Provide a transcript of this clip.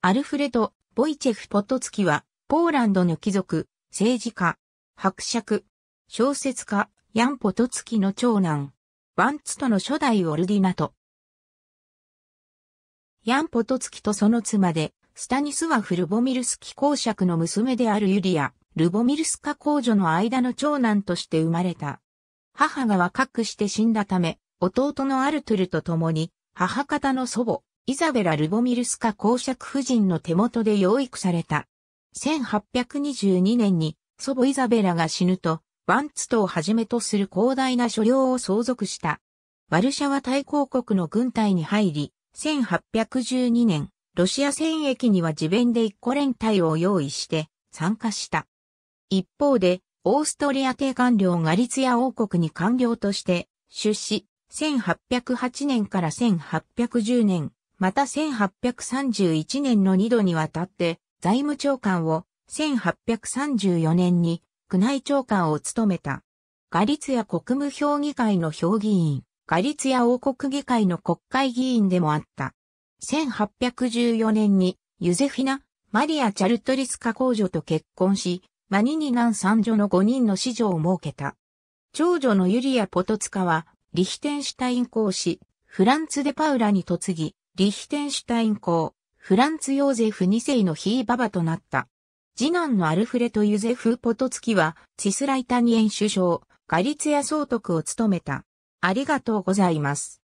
アルフレド・ボイチェフ・ポトツキは、ポーランドの貴族、政治家、伯爵、小説家、ヤン・ポトツキの長男、ワンツとの初代オルディナト。ヤン・ポトツキとその妻で、スタニスワフ・ルボミルスキ公爵の娘であるユリア、ルボミルスカ公女の間の長男として生まれた。母が若くして死んだため、弟のアルトゥルと共に、母方の祖母、イザベラ・ルボミルスカ公爵夫人の手元で養育された。1822年に祖母イザベラが死ぬと、ワンツトをはじめとする広大な所領を相続した。ワルシャワ大公国の軍隊に入り、1812年、ロシア戦役には自弁で一個連隊を用意して参加した。一方で、オーストリア帝官僚ガリツヤ王国に官僚として出資、1808年から1810年、また1831年の2度にわたって財務長官を、1834年に宮内長官を務めた。ガリツヤ国務評議会の評議員、ガリツヤ王国議会の国会議員でもあった。1814年にユゼフィナ・マリア・チャルトリスカ公女と結婚し、マニニナン三女の5人の子女を設けた。長女のユリア・ポトツカは、リヒテンシュタイン公子、フランツ・デ・パウラに嫁ぎ、リヒテンシュタイン公、フランツ・ヨーゼフ2世のヒーババとなった。次男のアルフレト・ユゼフ・ポトツキは、チスライタニエン首相、ガリツヤ総督を務めた。ありがとうございます。